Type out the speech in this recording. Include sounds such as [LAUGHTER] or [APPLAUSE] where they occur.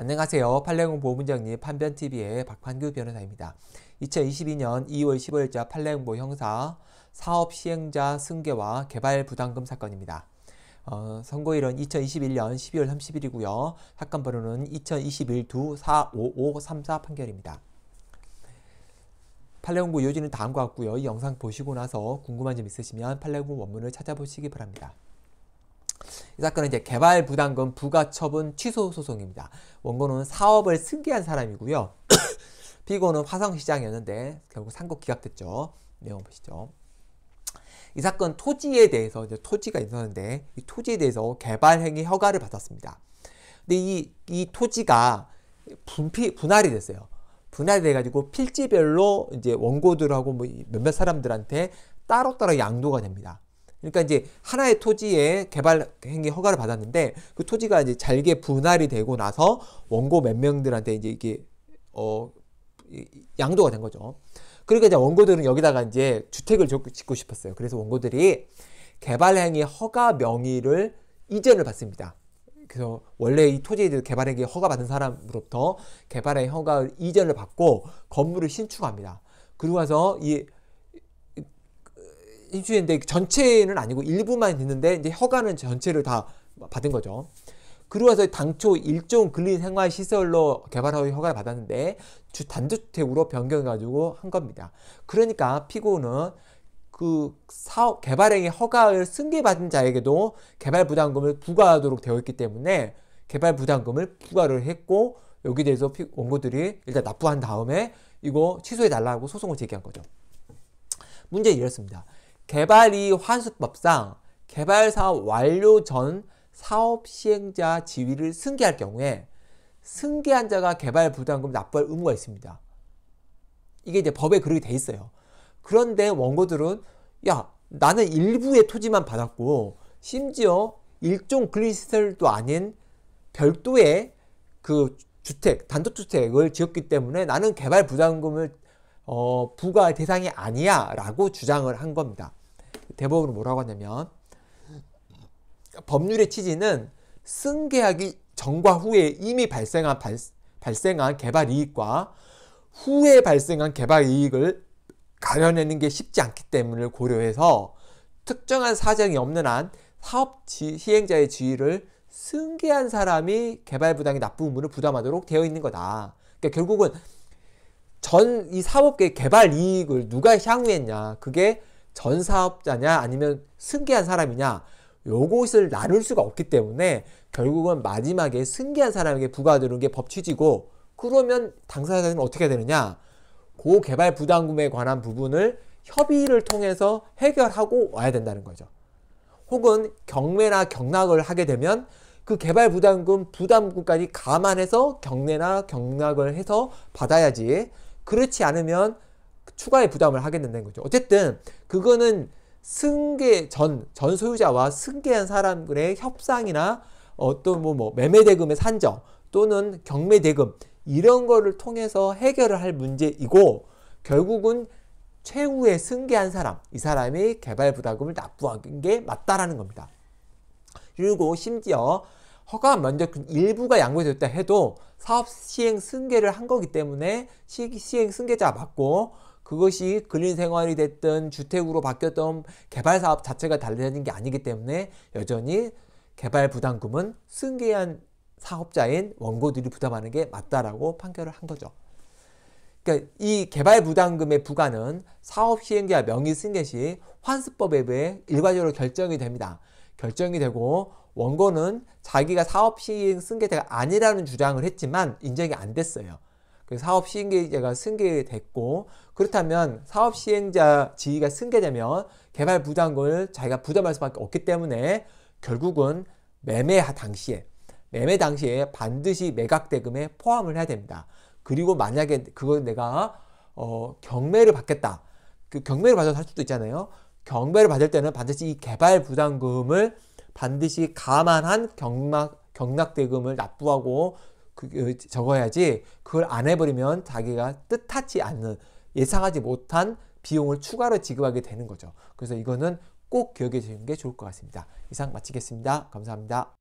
안녕하세요. 판례공 보문정리 판변TV의 박환규 변호사입니다. 2022년 2월 15일자 판례행보 형사 사업시행자 승계와 개발부담금 사건입니다. 어, 선고일은 2021년 12월 30일이고요. 사건 번호는 2021-2-45534 판결입니다. 판례공부 요지는 다음과 같고요. 이 영상 보시고 나서 궁금한 점 있으시면 판례공 원문을 찾아보시기 바랍니다. 이 사건은 이제 개발 부담금 부과 처분 취소 소송입니다. 원고는 사업을 승계한 사람이고요. [COUGHS] 피고는 화성시장이었는데 결국 상고 기각됐죠. 내용 보시죠. 이 사건 토지에 대해서 이제 토지가 있었는데 이 토지에 대해서 개발 행위 허가를 받았습니다. 근데 이, 이 토지가 분피, 분할이 됐어요. 분할이 돼가지고 필지별로 이제 원고들하고 뭐 몇몇 사람들한테 따로따로 양도가 됩니다. 그러니까 이제 하나의 토지에 개발 행위 허가를 받았는데 그 토지가 이제 잘게 분할이 되고 나서 원고 몇 명들한테 이제 이게 어 양도가 된 거죠. 그러니까 이제 원고들은 여기다가 이제 주택을 짓고 싶었어요. 그래서 원고들이 개발 행위 허가 명의를 이전을 받습니다. 그래서 원래 이 토지에 대해 개발 행위 허가 받은 사람으로부터 개발 행위 허가 이전을 받고 건물을 신축합니다. 그러고 나서 이 해주는데 전체는 아니고 일부만 있는데 이제 허가는 전체를 다 받은 거죠. 그러고서 당초 일종 근린 생활 시설로 개발하고 허가를 받았는데 주 단독주택으로 변경해가지고 한 겁니다. 그러니까 피고는 그 사업 개발행위 허가를 승계받은 자에게도 개발 부담금을 부과하도록 되어 있기 때문에 개발 부담금을 부과를 했고 여기 대해서 원고들이 일단 납부한 다음에 이거 취소해 달라고 소송을 제기한 거죠. 문제 이렇습니다. 개발이 환수법상 개발 사업 완료 전 사업 시행자 지위를 승계할 경우에 승계한 자가 개발 부담금 납부할 의무가 있습니다. 이게 이제 법에 그렇게 돼 있어요. 그런데 원고들은 야 나는 일부의 토지만 받았고 심지어 일종 글리시설도 아닌 별도의 그 주택 단독주택을 지었기 때문에 나는 개발 부담금을 어, 부과 대상이 아니야라고 주장을 한 겁니다. 대법원은 뭐라고 하냐면 법률의 취지는 승계하기 전과 후에 이미 발생한 발, 발생한 개발 이익과 후에 발생한 개발 이익을 가려내는 게 쉽지 않기 때문을 고려해서 특정한 사정이 없는 한 사업 지, 시행자의 지위를 승계한 사람이 개발 부담의 납부 분을 부담하도록 되어 있는 거다. 그러니까 결국은 전 이사업계 개발 이익을 누가 향유했냐 그게 전 사업자냐 아니면 승계한 사람이냐 요것을 나눌 수가 없기 때문에 결국은 마지막에 승계한 사람에게 부과되는 게법 취지고 그러면 당사자는 어떻게 되느냐 고개발 부담금에 관한 부분을 협의를 통해서 해결하고 와야 된다는 거죠. 혹은 경매나 경락을 하게 되면 그 개발 부담금 부담금까지 감안해서 경매나 경락을 해서 받아야지 그렇지 않으면 추가의 부담을 하게 된다는 거죠. 어쨌든 그거는 승계 전, 전 소유자와 승계한 사람들의 협상이나 어떤 뭐, 뭐 매매 대금의 산정 또는 경매 대금 이런 거를 통해서 해결을 할 문제이고 결국은 최후에 승계한 사람, 이 사람이 개발 부담금을 납부한 게 맞다라는 겁니다. 그리고 심지어 허가 면적 일부가 양보됐다 해도 사업 시행 승계를 한 거기 때문에 시행 승계자 맞고 그것이 근린 생활이 됐던 주택으로 바뀌었던 개발 사업 자체가 달라진 게 아니기 때문에 여전히 개발 부담금은 승계한 사업자인 원고들이 부담하는 게 맞다라고 판결을 한 거죠. 그러니까 이 개발 부담금의 부과는 사업 시행자 명의 승계 시 환수법에 의해 일괄적으로 결정이 됩니다. 결정이 되고 원고는 자기가 사업 시행 승계자가 아니라는 주장을 했지만 인정이 안 됐어요. 그 사업 시행계획자가 승계됐고 그렇다면 사업 시행자 지위가 승계되면 개발 부담금을 자기가 부담할 수밖에 없기 때문에 결국은 매매 당시에 매매 당시에 반드시 매각 대금에 포함을 해야 됩니다. 그리고 만약에 그걸 내가 어, 경매를 받겠다. 그 경매를 받아서 할 수도 있잖아요. 경매를 받을 때는 반드시 이 개발 부담금을 반드시 감안한 경락 경락 대금을 납부하고 그, 적어야지 그걸 안 해버리면 자기가 뜻하지 않는 예상하지 못한 비용을 추가로 지급하게 되는 거죠. 그래서 이거는 꼭 기억해 주시는 게 좋을 것 같습니다. 이상 마치겠습니다. 감사합니다.